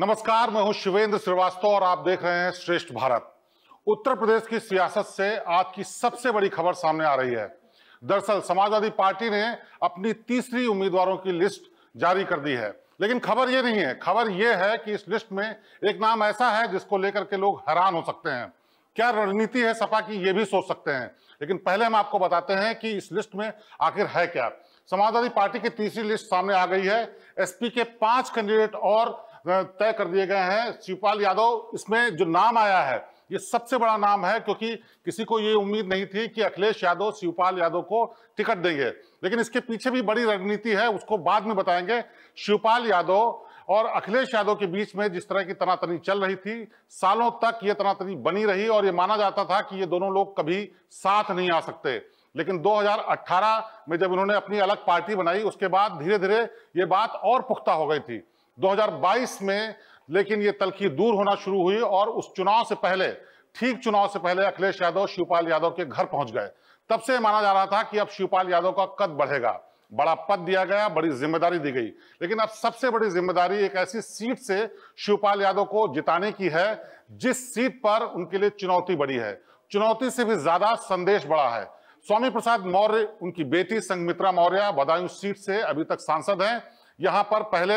नमस्कार मैं हूं शिवेंद्र श्रीवास्तव और आप देख रहे हैं श्रेष्ठ भारत उत्तर प्रदेश की सियासत से आज की सबसे बड़ी खबर सामने आ रही है दरअसल समाजवादी पार्टी ने अपनी तीसरी उम्मीदवारों की लिस्ट जारी कर दी है लेकिन खबर ये नहीं है खबर ये है कि इस लिस्ट में एक नाम ऐसा है जिसको लेकर के लोग हैरान हो सकते हैं क्या रणनीति है सपा की ये भी सोच सकते हैं लेकिन पहले हम आपको बताते हैं कि इस लिस्ट में आखिर है क्या समाजवादी पार्टी की तीसरी लिस्ट सामने आ गई है एसपी के पांच कैंडिडेट और तय कर दिए गए हैं शिवपाल यादव इसमें जो नाम आया है ये सबसे बड़ा नाम है क्योंकि किसी को ये उम्मीद नहीं थी कि अखिलेश यादव शिवपाल यादव को टिकट देंगे लेकिन इसके पीछे भी बड़ी रणनीति है उसको बाद में बताएंगे शिवपाल यादव और अखिलेश यादव के बीच में जिस तरह की तनातनी चल रही थी सालों तक ये तनातनी बनी रही और ये माना जाता था कि ये दोनों लोग कभी साथ नहीं आ सकते लेकिन 2018 में जब इन्होंने अपनी अलग पार्टी बनाई उसके बाद धीरे धीरे ये बात और पुख्ता हो गई थी 2022 में लेकिन ये तलखी दूर होना शुरू हुई और उस चुनाव से पहले ठीक चुनाव से पहले अखिलेश यादव शिवपाल यादव के घर पहुंच गए तब से माना जा रहा था कि अब शिवपाल यादव का कद बढ़ेगा बड़ा पद दिया गया बड़ी जिम्मेदारी दी गई लेकिन अब सबसे बड़ी जिम्मेदारी एक ऐसी सीट से शिवपाल यादव को जिताने की है जिस सीट पर उनके लिए चुनौती बड़ी है चुनौती से भी ज्यादा संदेश बड़ा है स्वामी प्रसाद मौर्य उनकी बेटी संगमित्रा मौर्य बदायूं सीट से अभी तक सांसद हैं यहां पर पहले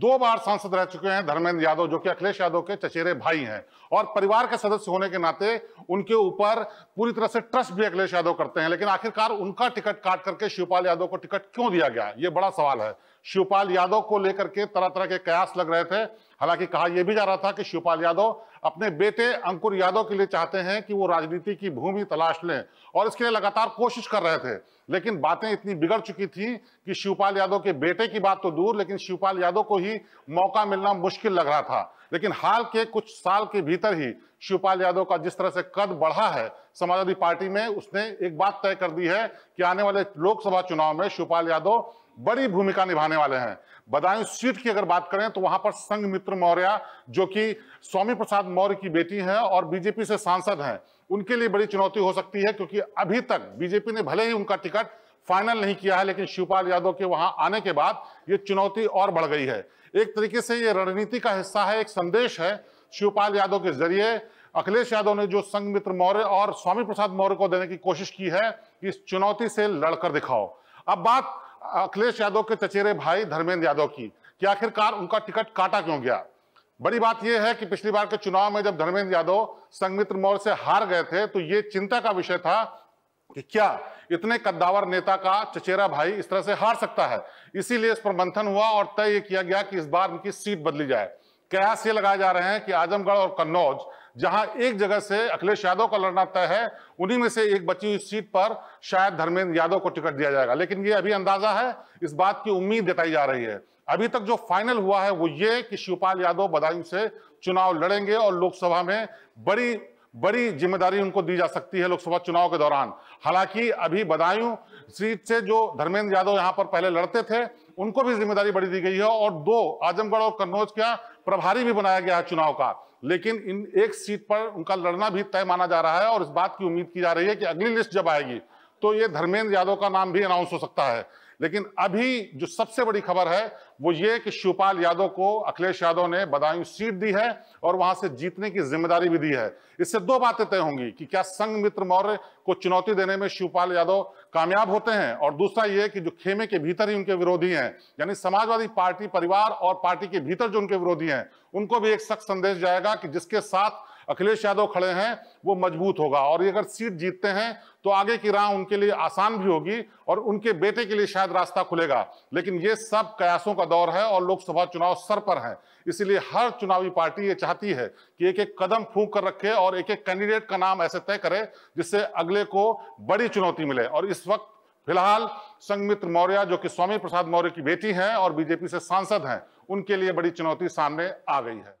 दो बार सांसद रह चुके हैं धर्मेंद्र यादव जो कि अखिलेश यादव के चचेरे भाई हैं और परिवार के सदस्य होने के नाते उनके ऊपर पूरी तरह से ट्रस्ट भी अखिलेश यादव करते हैं लेकिन आखिरकार उनका टिकट काट करके शिवपाल यादव को टिकट क्यों दिया गया ये बड़ा सवाल है शिवपाल यादव को लेकर के तरह तरह के कयास लग रहे थे हालांकि कहा यह भी जा रहा था कि शिवपाल यादव अपने बेटे अंकुर यादव के लिए चाहते हैं कि वो राजनीति की भूमि तलाश लें और इसके लिए लगातार कोशिश कर रहे थे लेकिन बातें इतनी बिगड़ चुकी थी कि शिवपाल यादव के बेटे की बात तो दूर लेकिन शिवपाल यादव को ही मौका मिलना मुश्किल लग रहा था लेकिन हाल के कुछ साल के भीतर ही शिवपाल यादव का जिस तरह से कद बढ़ा है समाजवादी पार्टी में उसने एक बात तय कर दी है कि आने वाले लोकसभा चुनाव में शिवपाल यादव बड़ी भूमिका निभाने वाले हैं बदायूं सीट की अगर बात करें तो वहां पर संघ मित्र मौर्य जो कि स्वामी प्रसाद मौर्य की बेटी हैं और बीजेपी से सांसद हैं उनके लिए बड़ी चुनौती हो सकती है क्योंकि अभी तक बीजेपी ने भले ही उनका टिकट फाइनल नहीं किया है लेकिन शिवपाल यादव के वहां आने के बाद ये चुनौती और बढ़ गई है एक तरीके से ये रणनीति का हिस्सा है एक संदेश है शिवपाल यादव के जरिए अखिलेश यादव ने जो संघ मित्र मौर्य और स्वामी प्रसाद मौर्य को देने की कोशिश की है इस चुनौती से लड़कर दिखाओ अब बात अखिलेश यादव के चचेरे भाई धर्मेंद्र यादव की कि आखिरकार उनका टिकट काटा क्यों गया बड़ी बात यह है कि पिछली बार के चुनाव में जब धर्मेंद्र यादव मित्र मौर्य से हार गए थे तो ये चिंता का विषय था कि क्या इतने कद्दावर नेता का चचेरा भाई इस तरह से हार सकता है इसीलिए इस पर मंथन हुआ और तय यह किया गया कि इस बार उनकी सीट बदली जाए कयास ये लगाए जा रहे हैं कि आजमगढ़ और कन्नौज जहां एक जगह से अखिलेश यादव का लड़ना तय है उन्हीं में से एक बची हुई सीट पर शायद धर्मेंद्र यादव को टिकट दिया जाएगा लेकिन ये अभी अंदाजा है इस बात की उम्मीद जताई जा रही है अभी तक जो फाइनल हुआ है वो ये कि शिवपाल यादव बदायूं से चुनाव लड़ेंगे और लोकसभा में बड़ी बड़ी जिम्मेदारी उनको दी जा सकती है लोकसभा चुनाव के दौरान हालांकि अभी बदायूं सीट से जो धर्मेंद्र यादव यहां पर पहले लड़ते थे उनको भी जिम्मेदारी बड़ी दी गई है और दो आजमगढ़ और कन्नौज का प्रभारी भी बनाया गया है चुनाव का लेकिन इन एक सीट पर उनका लड़ना भी तय माना जा रहा है और इस बात की उम्मीद की जा रही है कि अगली लिस्ट जब आएगी तो ये धर्मेंद्र यादव का नाम भी अनाउंस हो सकता है लेकिन अभी जो सबसे बड़ी खबर है वो ये कि शिवपाल यादव को अखिलेश यादव ने बदायूं सीट दी है और वहां से जीतने की जिम्मेदारी भी दी है इससे दो बातें तय होंगी कि क्या संघ मित्र मौर्य को चुनौती देने में शिवपाल यादव कामयाब होते हैं और दूसरा ये कि जो खेमे के भीतर ही उनके विरोधी हैं यानी समाजवादी पार्टी परिवार और पार्टी के भीतर जो उनके विरोधी हैं उनको भी एक सख्त संदेश जाएगा कि जिसके साथ अखिलेश यादव खड़े हैं वो मजबूत होगा और ये अगर सीट जीतते हैं तो आगे की राह उनके लिए आसान भी होगी और उनके बेटे के लिए शायद रास्ता खुलेगा लेकिन ये सब कयासों का दौर है और लोकसभा चुनाव सर पर है इसलिए हर चुनावी पार्टी ये चाहती है कि एक एक कदम फूंक कर रखे और एक एक कैंडिडेट का नाम ऐसे तय करे जिससे अगले को बड़ी चुनौती मिले और इस वक्त फिलहाल संगमित्र मौर्य जो कि स्वामी प्रसाद मौर्य की बेटी हैं और बीजेपी से सांसद हैं उनके लिए बड़ी चुनौती सामने आ गई है